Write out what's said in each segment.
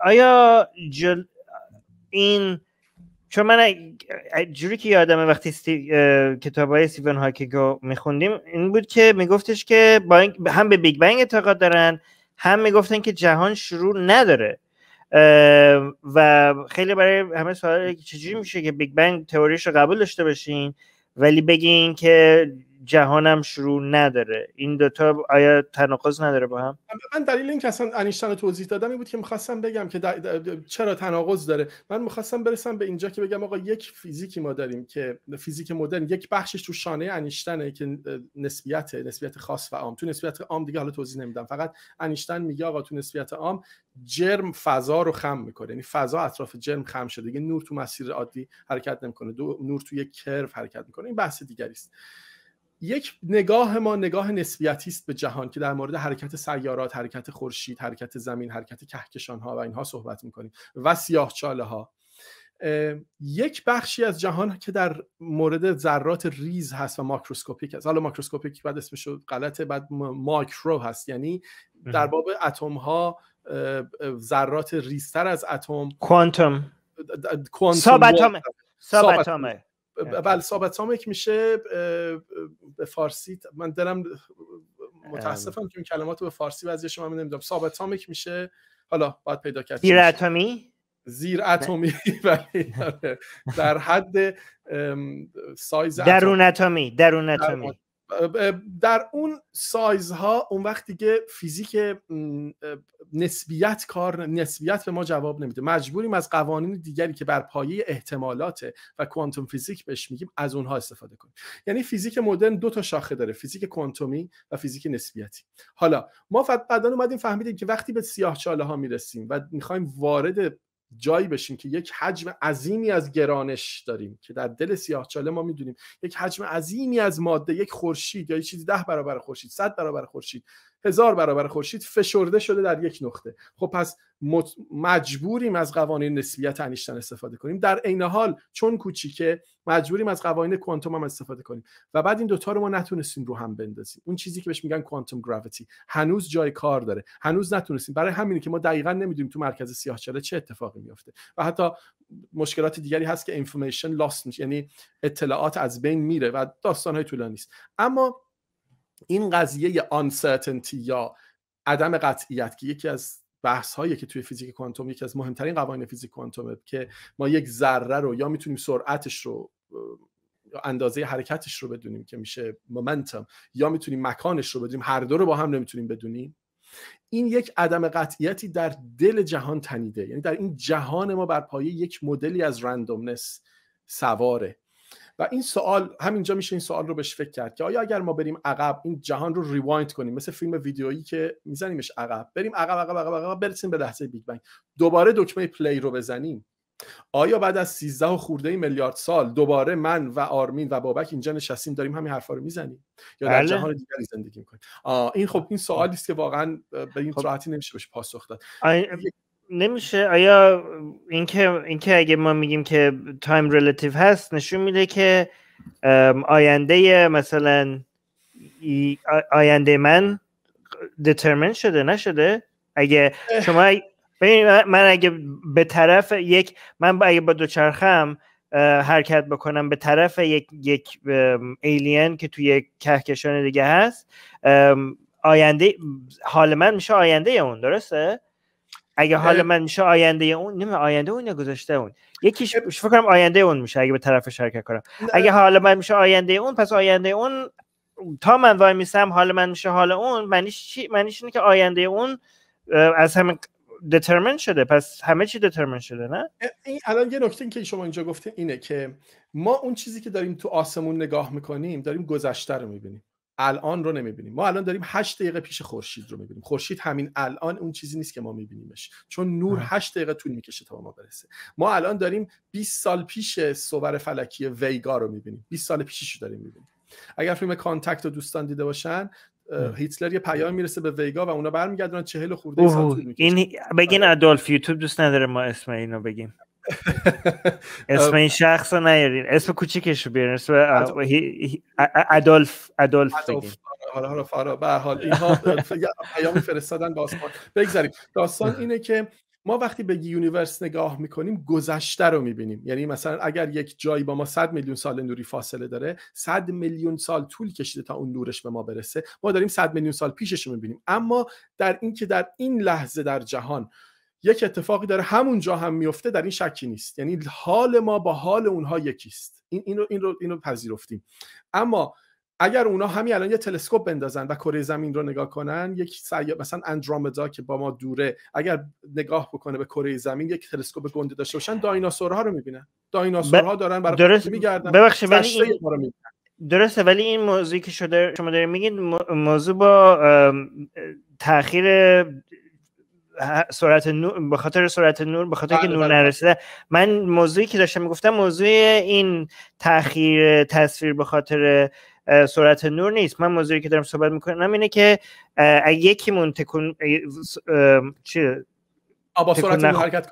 آیا جل... این چون من جوری که یادمه وقتی اه... کتاب های سیون هاکیگو رو میخوندیم این بود که میگفتش که با هم به بیگ بنگ اعتقاد دارن هم میگفتن که جهان شروع نداره و خیلی برای همه سوال چجوری میشه که بیگ بنگ تئوریش رو قبول داشته باشین ولی بگین که جهانم شروع نداره این دوتا آیا تناقض نداره با هم من دلیل این که اصلا انیشتن توضیح دادم این بود که میخواستم بگم که چرا تناقض داره من میخواستم برسم به اینجا که بگم آقا یک فیزیکی ما داریم که فیزیک مدرن یک بخشش تو شانه انیشتنه که نسبیت نسبیت خاص و عام تو نسبیت عام دیگه حالا توضیح نمیدم فقط انیشتن میگه آقا تو نسبیت عام جرم فضا رو خم میکنه یعنی فضا اطراف جرم خم شده دیگه نور تو مسیر عادی حرکت نمیکنه نور تو یک کرو حرکت میکنه این بحث دیگری است یک نگاه ما نگاه نسبیتی است به جهان که در مورد حرکت سیارات، حرکت خورشید، حرکت زمین، حرکت کهکشان ها و اینها صحبت میکنیم و سیاهچاله ها یک بخشی از جهان که در مورد ذرات ریز هست و ماکروسکوپیک هست حالا ماکروسکوپیک بعد اسمش غلطه بعد ماکرو هست یعنی در باب اتم ها ذرات ریزتر از اتم کوانتوم کوانتوم ساب بله ثابت میشه به فارسی من دلم متاسفم که این کلمات رو به فارسی شما من نمیدونم ثابت سامک میشه حالا باید پیدا کرد زیر اتمی زیر اتمی بله. آره. در حد سایز درون اتمی درون اتمی در اون سایزها اون وقت دیگه فیزیک نسبیت کار نسبیت به ما جواب نمیده مجبوریم از قوانین دیگری که بر پایه احتمالات و کوانتوم فیزیک بهش میگیم از اونها استفاده کنیم یعنی فیزیک مدرن دو تا شاخه داره فیزیک کوانتومی و فیزیک نسبیتی حالا ما بعدا اومدیم فهمیدیم که وقتی به سیاه چاله ها میرسیم و میخوایم وارد جایی بشیم که یک حجم عظیمی از گرانش داریم که در دل سیاهچاله ما میدونیم یک حجم عظیمی از ماده یک خورشید یا چیزی ده برابر خورشید صد برابر خورشید هزار برابر خورشید فشرده شده در یک نقطه خب پس مجبوریم از قوانین نسبیت انیشتن استفاده کنیم در عین حال چون کوچیکه مجبوریم از قوانین کوانتوم هم استفاده کنیم و بعد این دوتا رو ما نتونستیم رو هم بندازیم اون چیزی که بهش میگن کوانتوم گراویتی هنوز جای کار داره هنوز نتونستیم برای همینه که ما دقیقا نمیدونیم تو مرکز سیاهچاله چه اتفاقی میفته و حتی مشکلات دیگری هست که اینفورمیشن لاست یعنی اطلاعات از بین میره و داستانهای طولانی است اما این قضیه آنسرتنتی یا عدم قطعیت که یکی از بحث هایی که توی فیزیک کوانتوم یکی از مهمترین قوانین فیزیک کوانتومه که ما یک ذره رو یا میتونیم سرعتش رو اندازه حرکتش رو بدونیم که میشه مومنتوم یا میتونیم مکانش رو بدونیم هر دو رو با هم نمیتونیم بدونیم این یک عدم قطعیتی در دل جهان تنیده یعنی در این جهان ما بر پایه یک مدلی از رندومنس سواره و این سوال همینجا میشه این سوال رو بهش فکر کرد که آیا اگر ما بریم عقب این جهان رو ریوایند کنیم مثل فیلم ویدیویی که میزنیمش عقب بریم عقب عقب عقب عقب برسیم به لحظه بیگ بنگ دوباره دکمه پلی رو بزنیم آیا بعد از 13 و خورده میلیارد سال دوباره من و آرمین و بابک اینجا نشستیم داریم همین حرفا رو میزنیم یا در بله. جهان دیگری زندگی میکنیم این خب این سوالی خب. است که واقعا به این خب. راحتی نمیشه بهش پاسخ داد نمیشه آیا اینکه اینکه اگه ما میگیم که تایم ریلیتیو هست نشون میده که آینده مثلا آینده من دترمن شده نشده اگه شما من اگه به طرف یک من اگه با دوچرخم حرکت بکنم به طرف یک یک ایلین که توی یک کهکشان دیگه هست آینده حال من میشه آینده اون درسته اگه حال من میشه آینده اون نمی آینده اون گذاشته اون یکیش فکر کنم آینده اون میشه اگه به طرف شرکت کنم اگه حالا من میشه آینده اون پس آینده اون تا من وای میسم حالا من میشه حال اون معنیش چی معنیش اینه که آینده اون از همه دترمن شده پس همه چی دترمن شده نه این الان یه نکته که شما اینجا گفته اینه که ما اون چیزی که داریم تو آسمون نگاه میکنیم داریم گذشته رو میبینیم الان رو نمیبینیم ما الان داریم 8 دقیقه پیش خورشید رو میبینیم خورشید همین الان اون چیزی نیست که ما میبینیمش چون نور 8 دقیقه طول میکشه تا ما برسه ما الان داریم 20 سال پیش صور فلکی ویگا رو میبینیم 20 سال پیشش رو داریم میبینیم اگر فیلم کانتکت رو دوستان دیده باشن هیتلر یه پیام میرسه به ویگا و اونا برمیگردن چهل خورده سال طول این آره. بگین ادولف یوتیوب دوست نداره ما اسم اینو بگیم اسم این شخص رو نیارین اسم کوچیکش رو بیارین اسم ادولف ادولف آره، حالا حالا فارا به حال اینها پیام فرستادن باز بگذاریم داستان اینه که ما وقتی به یونیورس نگاه میکنیم گذشته رو میبینیم یعنی مثلا اگر یک جایی با ما 100 میلیون سال نوری فاصله داره 100 میلیون سال طول کشیده تا اون نورش به ما برسه ما داریم 100 میلیون سال پیشش رو میبینیم اما در اینکه در این لحظه در جهان یک اتفاقی داره همونجا هم میفته در این شکی نیست یعنی حال ما با حال اونها یکیست این اینو رو پذیرفتیم اما اگر اونا همین الان یه تلسکوپ بندازن و کره زمین رو نگاه کنن یک مثلا اندرومدا که با ما دوره اگر نگاه بکنه به کره زمین یک تلسکوپ گنده داشته باشن دایناسورها رو میبینن دایناسورها دارن برای درست... میگردن ببخشید ولی این... درسته ولی این موضوعی که شده شما دارین میگید موضوع با تاخیر سرعت نور به خاطر سرعت نور به خاطر که بله، نور بله. نرسیده من موضوعی که داشتم میگفتم موضوع این تاخیر تصویر به خاطر سرعت نور نیست من موضوعی که دارم صحبت میکنم اینه که اگه یکیمون تکون چی با سرعت نور حرکت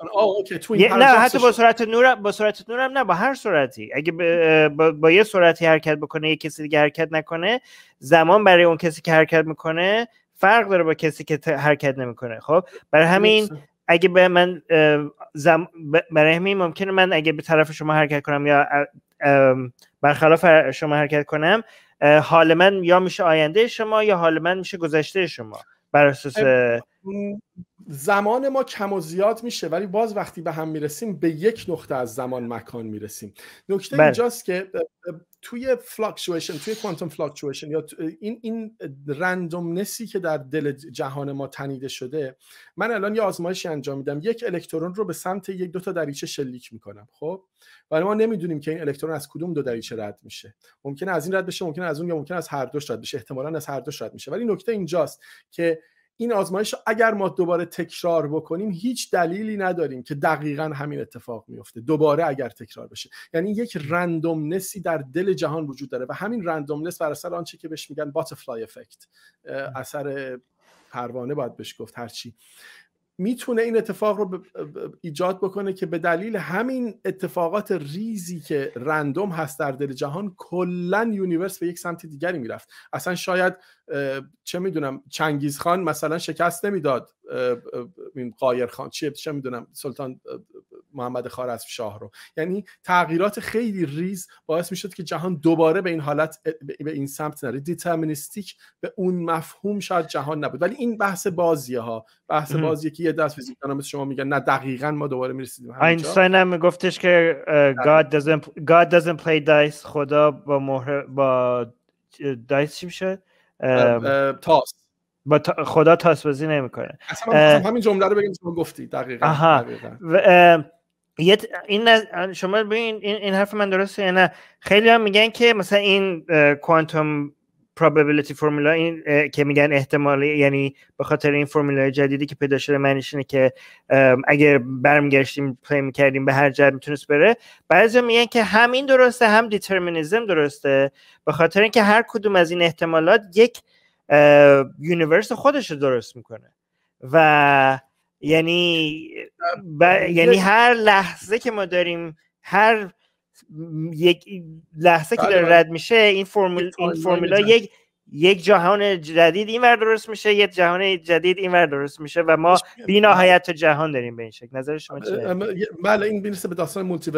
کنه نه حتی با سرعت نور با سرعت نورم نه با هر سرعتی اگه با, با یه سرعتی حرکت بکنه یه کسی دیگه حرکت نکنه زمان برای اون کسی که حرکت میکنه فرق داره با کسی که حرکت نمیکنه خب برای همین اگه به من زم... برای همین ممکنه من اگه به طرف شما حرکت کنم یا برخلاف شما حرکت کنم حال من یا میشه آینده شما یا حال من میشه گذشته شما بر اساس زمان ما کم و زیاد میشه ولی باز وقتی به هم میرسیم به یک نقطه از زمان مکان میرسیم نکته بله. اینجاست که توی فلاکچویشن توی کوانتوم فلاکچویشن یا این این نسی که در دل جهان ما تنیده شده من الان یه آزمایشی انجام میدم یک الکترون رو به سمت یک دو تا دریچه شلیک میکنم خب ولی ما نمیدونیم که این الکترون از کدوم دو دریچه رد میشه ممکنه از این رد بشه ممکنه از اون یا ممکنه از هر دوش رد بشه احتمالا از هر دوش رد میشه ولی نکته اینجاست که این آزمایش اگر ما دوباره تکرار بکنیم هیچ دلیلی نداریم که دقیقا همین اتفاق میفته دوباره اگر تکرار بشه یعنی یک رندومنسی در دل جهان وجود داره و همین رندومنس بر اثر آنچه که بهش میگن باتفلای افکت اثر پروانه باید بهش گفت هرچی میتونه این اتفاق رو ایجاد بکنه که به دلیل همین اتفاقات ریزی که رندوم هست در دل جهان کلا یونیورس به یک سمت دیگری میرفت اصلا شاید چه میدونم چنگیز خان مثلا شکست نمیداد این قایر خان چیه چه میدونم سلطان محمد خارز شاه رو یعنی تغییرات خیلی ریز باعث میشد که جهان دوباره به این حالت به این سمت نره دیترمینیستیک به اون مفهوم شاید جهان نبود ولی این بحث بازیه ها بحث بازی که یه دست فیزیکدانا مثل شما میگن نه دقیقا ما دوباره میرسیدیم اینستاین هم گفتش که God doesn't God doesn't play dice خدا با مهر با دایس چی میشه تاس با خدا تاس بازی نمیکنه اصلا همین جمله رو بگیم شما گفتی دقیقاً, دقیقا. این شما ببین این... این حرف من درسته یا نه خیلی هم میگن که مثلا این کوانتوم probability فرمولا این که میگن احتمالی یعنی به خاطر این فرمولای جدیدی که پیدا شده معنیش که اگر برمیگشتیم پلی میکردیم به هر جد میتونست بره بعضی میگن که هم این درسته هم دیترمینیزم درسته به خاطر اینکه هر کدوم از این احتمالات یک یونیورس خودش رو درست میکنه و یعنی ب... یعنی, یعنی هر لحظه که ما داریم هر یک لحظه که بله، داره بله. رد میشه این فرمول این فرمولا یک یک جهان جدید اینور درست میشه یک جهان جدید اینور درست میشه و ما بی‌نهایت جهان داریم به این شکل نظر شما چیه بله این بینسه به داستان مولتی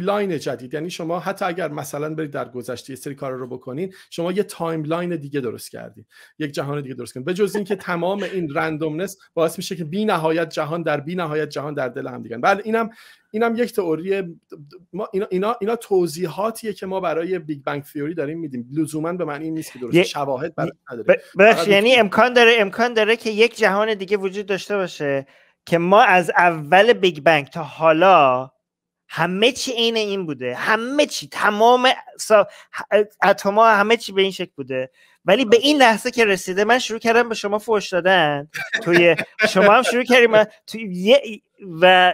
لاین جدید یعنی شما حتی اگر مثلا برید در گذشته یه سری کار رو بکنین شما یه لاین دیگه درست کردین یک جهان دیگه درست کردین بجز اینکه تمام این رندومنس باعث میشه که بی‌نهایت جهان در بی‌نهایت جهان در دل هم دیگه بله اینم اینم یک تئوری ما اینا اینا, اینا توضیحاتیه که ما برای بیگ بنگ داریم میدیم لزوما به معنی نیست که درست یعنی شواهد یعنی امکان داره امکان داره که یک جهان دیگه وجود داشته باشه که ما از اول بیگ بنگ تا حالا همه چی عین این بوده همه چی تمام اتما همه چی به این شکل بوده ولی به این لحظه که رسیده من شروع کردم به شما فوش دادن توی شما هم شروع کردیم من توی... و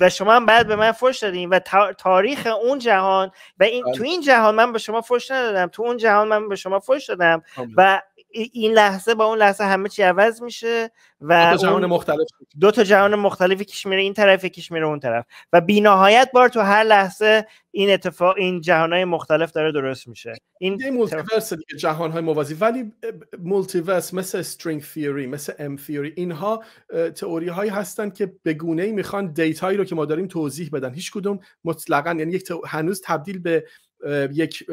و شما هم بعد به من فوش دادین و تاریخ اون جهان و این تو بله. این جهان من به شما فوش ندادم تو اون جهان من به شما فوش دادم و این لحظه با اون لحظه همه چی عوض میشه و دو تا جهان مختلف دو تا جهان مختلف کش میره این طرف کش میره اون طرف و بینهایت بار تو هر لحظه این اتفاق این جهانهای مختلف داره درست میشه این مولتیورس دیگه جهان موازی ولی مولتیورس مثل string theory مثل ام theory اینها تئوری هایی هستن که به گونه ای میخوان دیتایی رو که ما داریم توضیح بدن هیچ کدوم مطلقا یعنی یک هنوز تبدیل به یک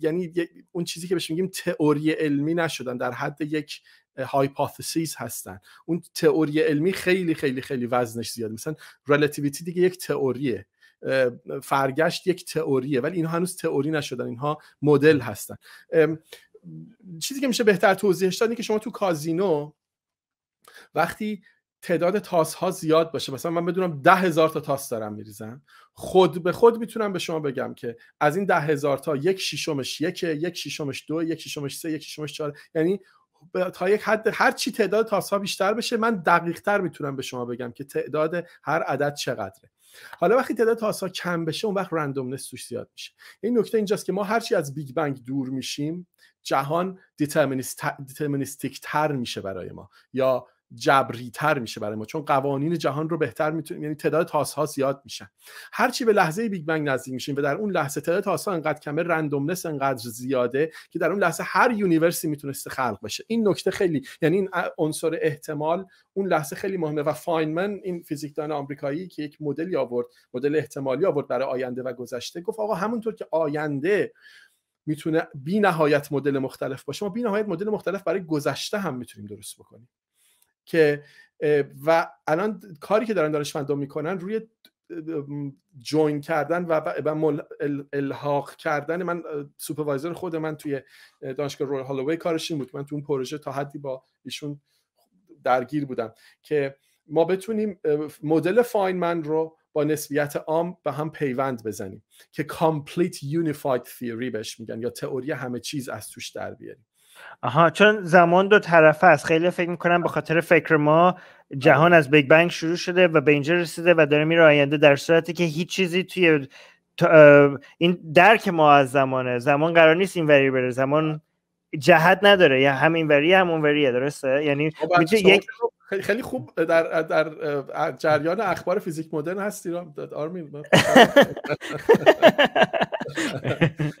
یعنی اون چیزی که بهش میگیم تئوری علمی نشدن در حد یک هایپوتزیس هستن اون تئوری علمی خیلی خیلی خیلی وزنش زیاد مثلا رلاتیویتی دیگه یک تئوریه فرگشت یک تئوریه ولی اینها هنوز تئوری نشدن اینها مدل هستن چیزی که میشه بهتر توضیحش داد که شما تو کازینو وقتی تعداد تاس ها زیاد باشه مثلا من بدونم ده هزار تا تاس دارم میریزم خود به خود میتونم به شما بگم که از این ده هزار تا یک شیشمش یک یک شیشمش دو یک شیشمش سه یک شیشمش چهار یعنی تا یک حد هر چی تعداد تاس ها بیشتر بشه من دقیق تر میتونم به شما بگم که تعداد هر عدد چقدره حالا وقتی تعداد تاس ها کم بشه اون وقت رندومنس توش زیاد میشه این نکته اینجاست که ما هرچی از بیگ بنگ دور میشیم جهان دیترمینیستیک تر میشه برای ما یا جبری تر میشه برای ما چون قوانین جهان رو بهتر میتونیم یعنی تعداد تاس ها زیاد میشن هرچی به لحظه بیگ بنگ نزدیک میشیم و در اون لحظه تعداد تاس ها انقدر کمه رندومنس انقدر زیاده که در اون لحظه هر یونیورسی میتونسته خلق بشه این نکته خیلی یعنی این عنصر احتمال اون لحظه خیلی مهمه و فاینمن این فیزیکدان آمریکایی که یک مدلی آورد مدل احتمالی آورد برای آینده و گذشته گفت آقا همونطور که آینده میتونه بی نهایت مدل مختلف باشه ما بی نهایت مدل مختلف برای گذشته هم میتونیم درست بکنیم که و الان کاری که دارن دانشمندان میکنن روی جوین کردن و الحاق کردن من سوپروایزر خود من توی دانشگاه رویال هالووی کارش این بود من تو اون پروژه تا حدی با ایشون درگیر بودم که ما بتونیم مدل فاینمن رو با نسبیت عام به هم پیوند بزنیم که کامپلیت یونیفاید تیوری بهش میگن یا تئوری همه چیز از توش در بیاریم آها چون زمان دو طرفه است خیلی فکر میکنم به خاطر فکر ما جهان از بیگ بنگ شروع شده و به اینجا رسیده و داره میره آینده در صورتی که هیچ چیزی توی این درک ما از زمانه زمان قرار نیست این وری بره زمان جهت نداره یا همین این وری همون وریه درسته یعنی خب، خیلی خوب در, در جریان اخبار فیزیک مدرن هستی آرمین